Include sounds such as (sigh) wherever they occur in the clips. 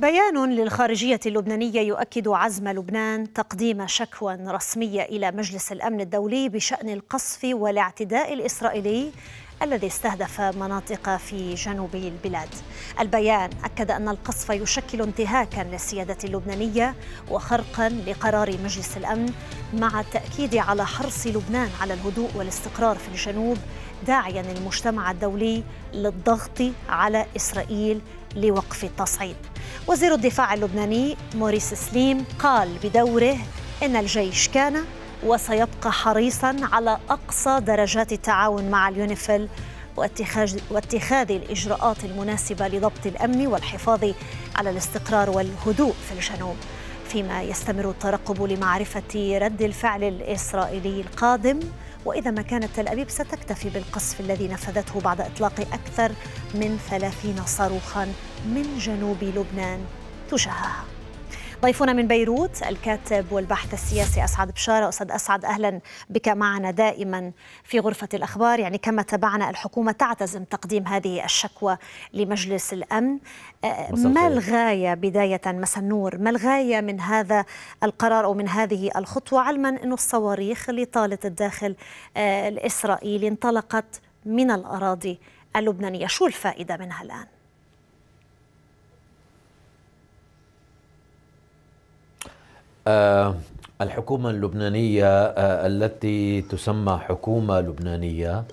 بيان للخارجية اللبنانية يؤكد عزم لبنان تقديم شكوى رسمية إلى مجلس الأمن الدولي بشأن القصف والاعتداء الإسرائيلي الذي استهدف مناطق في جنوب البلاد. البيان اكد ان القصف يشكل انتهاكا للسياده اللبنانيه وخرقا لقرار مجلس الامن مع التاكيد على حرص لبنان على الهدوء والاستقرار في الجنوب داعيا المجتمع الدولي للضغط على اسرائيل لوقف التصعيد. وزير الدفاع اللبناني موريس سليم قال بدوره إن الجيش كان وسيبقى حريصا على أقصى درجات التعاون مع اليونيفيل واتخاذ, واتخاذ الإجراءات المناسبة لضبط الأمن والحفاظ على الاستقرار والهدوء في الجنوب فيما يستمر الترقب لمعرفة رد الفعل الإسرائيلي القادم وإذا ما كانت تل أبيب ستكتفي بالقصف الذي نفذته بعد إطلاق أكثر من ثلاثين صاروخا من جنوب لبنان تجاهها ضيفنا من بيروت الكاتب والباحث السياسي أسعد بشارة أستاذ أسعد أهلا بك معنا دائما في غرفة الأخبار يعني كما تابعنا الحكومة تعتزم تقديم هذه الشكوى لمجلس الأمن أه، ما الغاية بداية مساء النور ما الغاية من هذا القرار أو من هذه الخطوة علما أنه الصواريخ اللي طالت الداخل أه، الإسرائيلي انطلقت من الأراضي اللبنانية شو الفائدة منها الآن؟ آه، الحكومة اللبنانية آه، التي تسمى حكومة لبنانية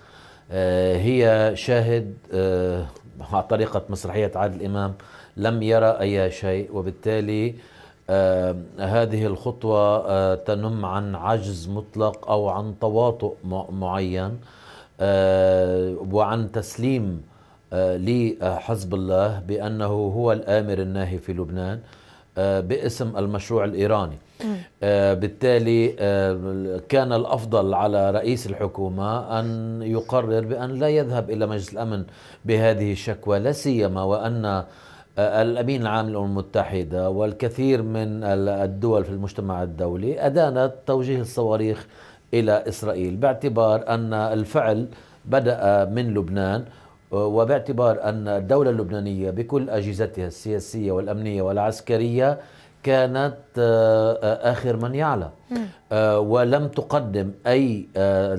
آه، هي شاهد على طريقة مسرحية عادل إمام لم يرى أي شيء وبالتالي هذه الخطوة تنم عن عجز مطلق أو عن تواطؤ معين وعن تسليم لحزب الله بأنه هو الآمر الناهي في لبنان آه، باسم المشروع الايراني آه، بالتالي آه، كان الافضل على رئيس الحكومه ان يقرر بان لا يذهب الى مجلس الامن بهذه الشكوى لا سيما وان الامين العام للامم المتحده والكثير من الدول في المجتمع الدولي ادانت توجيه الصواريخ الى اسرائيل باعتبار ان الفعل بدا من لبنان وباعتبار أن الدولة اللبنانية بكل أجهزتها السياسية والأمنية والعسكرية كانت آه، آه، آخر من يعلم آه، ولم تقدم أي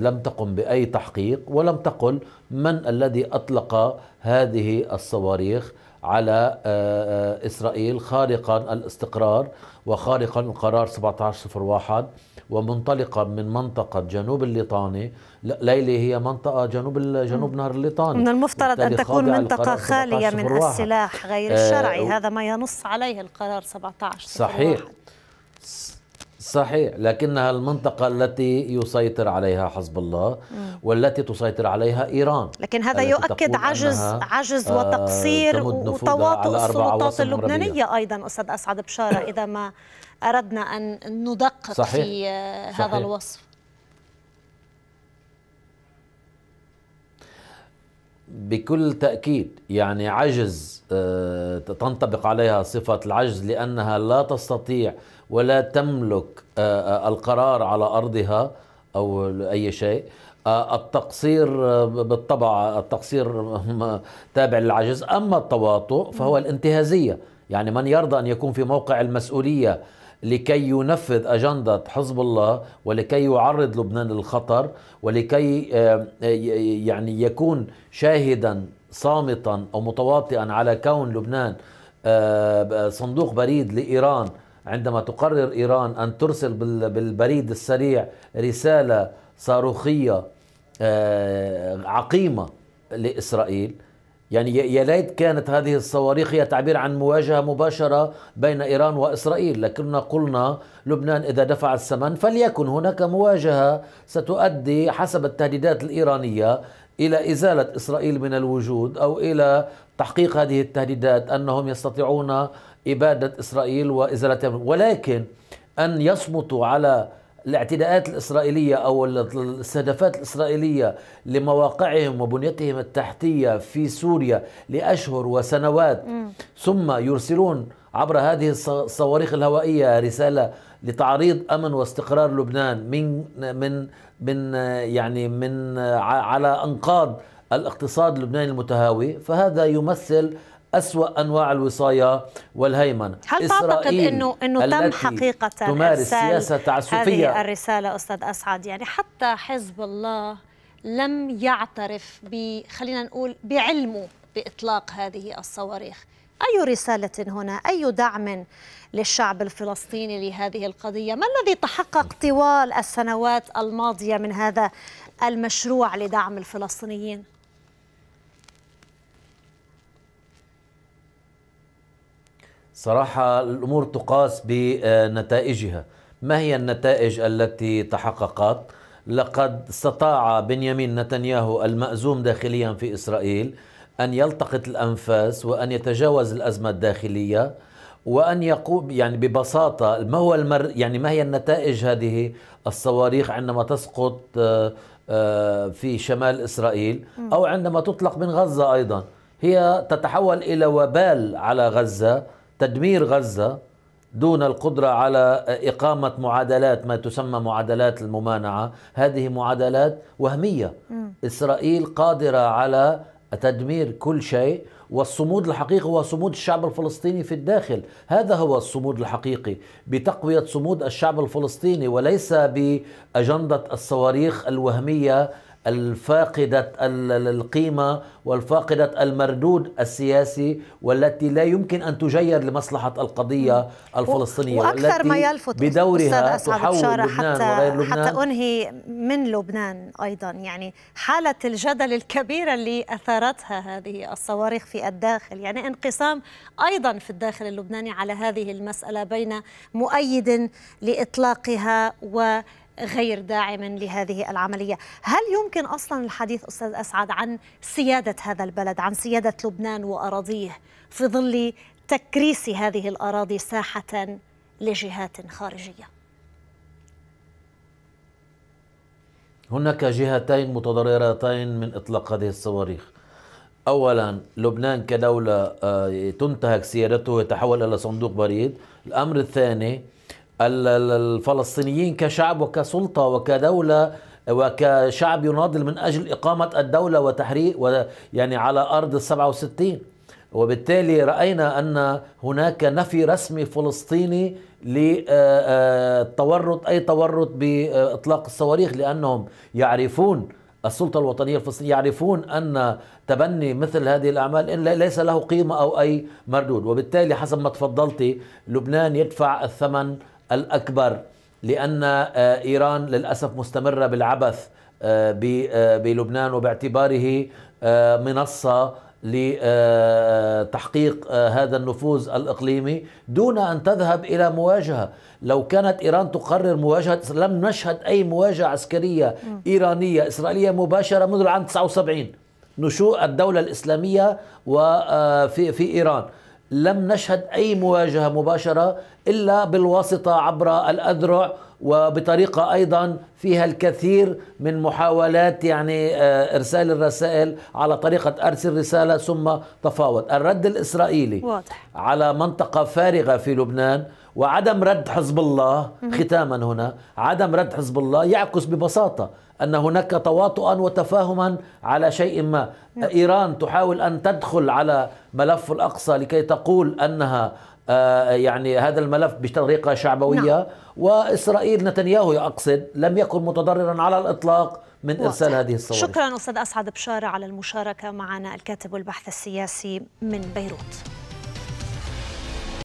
لم تقم بأي تحقيق ولم تقل من الذي أطلق هذه الصواريخ على إسرائيل خارقا الاستقرار وخارقا القرار 1701 ومنطلقة من منطقة جنوب الليطانة ليلي هي منطقة جنوب جنوب نهر الليطاني من المفترض أن تكون منطقة خالية من السلاح غير الشرعي آه هذا ما ينص عليه القرار 17 صحيح 1. صحيح لكنها المنطقة التي يسيطر عليها حزب الله والتي تسيطر عليها إيران لكن هذا يؤكد عجز عجز آه، وتقصير وتواطؤ السلطات اللبنانية أيضا أستاذ أسعد بشارة (coughs) إذا ما أردنا أن ندقق صحيح. في آه، هذا صحيح. الوصف بكل تأكيد يعني عجز آه، تنطبق عليها صفة العجز لأنها لا تستطيع ولا تملك آه، آه، القرار على أرضها أو أي شيء التقصير بالطبع التقصير (laughs) تابع للعجز أما التواطؤ فهو الانتهازية يعني من يرضى أن يكون في موقع المسؤولية لكي ينفذ أجندة حزب الله ولكي يعرض لبنان للخطر ولكي يعني يكون شاهدا صامتا أو متواطئا على كون لبنان آه، صندوق بريد لإيران عندما تقرر إيران أن ترسل بالبريد السريع رسالة صاروخية آه، عقيمة لإسرائيل يعني يا ليت كانت هذه الصواريخ هي تعبير عن مواجهه مباشره بين ايران واسرائيل، لكننا قلنا لبنان اذا دفع الثمن فليكن هناك مواجهه ستؤدي حسب التهديدات الايرانيه الى ازاله اسرائيل من الوجود او الى تحقيق هذه التهديدات انهم يستطيعون اباده اسرائيل وازالتها ولكن ان يصمتوا على الاعتداءات الإسرائيلية أو الاستهدافات الإسرائيلية لمواقعهم وبنيتهم التحتية في سوريا لأشهر وسنوات م. ثم يرسلون عبر هذه الصواريخ الهوائية رسالة لتعريض أمن واستقرار لبنان من من من يعني من على أنقاض الاقتصاد اللبناني المتهاوي فهذا يمثل أسوأ أنواع الوصاية والهيمنة هل تعتقد أنه, أنه تم حقيقة تمارس سياسة تعسفية هذه الرسالة أستاذ أسعد يعني حتى حزب الله لم يعترف ب خلينا نقول بعلمه بإطلاق هذه الصواريخ أي رسالة هنا أي دعم للشعب الفلسطيني لهذه القضية ما الذي تحقق طوال السنوات الماضية من هذا المشروع لدعم الفلسطينيين صراحة الأمور تقاس بنتائجها ما هي النتائج التي تحققت؟ لقد استطاع بنيامين نتنياهو المأزوم داخليا في إسرائيل أن يلتقط الأنفاس وأن يتجاوز الأزمة الداخلية وأن يقوم يعني ببساطة ما هو المر يعني ما هي النتائج هذه الصواريخ عندما تسقط آه، آه، في شمال إسرائيل أو عندما تطلق من غزة أيضا هي تتحول إلى وبال على غزة تدمير غزة دون القدرة على إقامة معادلات ما تسمى معادلات الممانعة هذه معادلات وهمية م. إسرائيل قادرة على تدمير كل شيء والصمود الحقيقي هو صمود الشعب الفلسطيني في الداخل هذا هو الصمود الحقيقي بتقوية صمود الشعب الفلسطيني وليس بأجندة الصواريخ الوهمية الفاقدة القيمة والفاقدة المردود السياسي والتي لا يمكن أن تجير لمصلحة القضية الفلسطينية وأكثر ما يلفت بدورها أستاذ تحول لبنان حتى وغير لبنان حتى أنهي من لبنان أيضا يعني حالة الجدل الكبيرة اللي أثارتها هذه الصواريخ في الداخل يعني انقسام أيضا في الداخل اللبناني على هذه المسألة بين مؤيد لإطلاقها و غير داعم لهذه العملية هل يمكن أصلا الحديث أستاذ أسعد عن سيادة هذا البلد عن سيادة لبنان وأراضيه في ظل تكريس هذه الأراضي ساحة لجهات خارجية هناك جهتين متضررتين من إطلاق هذه الصواريخ اولا لبنان كدوله آه، تنتهك سيادته يتحول الى صندوق بريد الامر الثاني الفلسطينيين كشعب وكسلطة وكدولة وكشعب يناضل من أجل إقامة الدولة وتحرير يعني على أرض السبعة وستين وبالتالي رأينا أن هناك نفي رسمي فلسطيني للتورط أي تورط بإطلاق الصواريخ لأنهم يعرفون السلطة الوطنية الفلسطينية يعرفون أن تبني مثل هذه الأعمال إن ليس له قيمة أو أي مردود وبالتالي حسب ما تفضلتي لبنان يدفع الثمن الأكبر لأن آه، إيران للأسف مستمرة بالعبث آه، آه، بلبنان وباعتباره منصة لتحقيق هذا النفوذ الإقليمي دون أن تذهب إلى مواجهة لو كانت إيران تقرر مواجهة لم نشهد أي مواجهة عسكرية إيرانية إسرائيلية مباشرة منذ العام 79 نشوء الدولة الإسلامية وفي في إيران لم نشهد أي مواجهة مباشرة إلا بالواسطة عبر الأذرع وبطريقة أيضا فيها الكثير من محاولات يعني آه، إرسال الرسائل على طريقة أرسل رسالة ثم تفاوض الرد الإسرائيلي واضح. على منطقة فارغة في لبنان وعدم رد حزب الله ختاما هنا عدم رد حزب الله يعكس ببساطة أن هناك تواطؤا وتفاهما على شيء ما نعم. إيران تحاول أن تدخل على ملف الأقصى لكي تقول أنها آه، يعني هذا الملف بطريقة شعبوية نعم. وإسرائيل نتنياهو أقصد لم يكن متضررا على الإطلاق من واضح. إرسال هذه الصور شكرا أستاذ أسعد بشارة على المشاركة معنا الكاتب والبحث السياسي من بيروت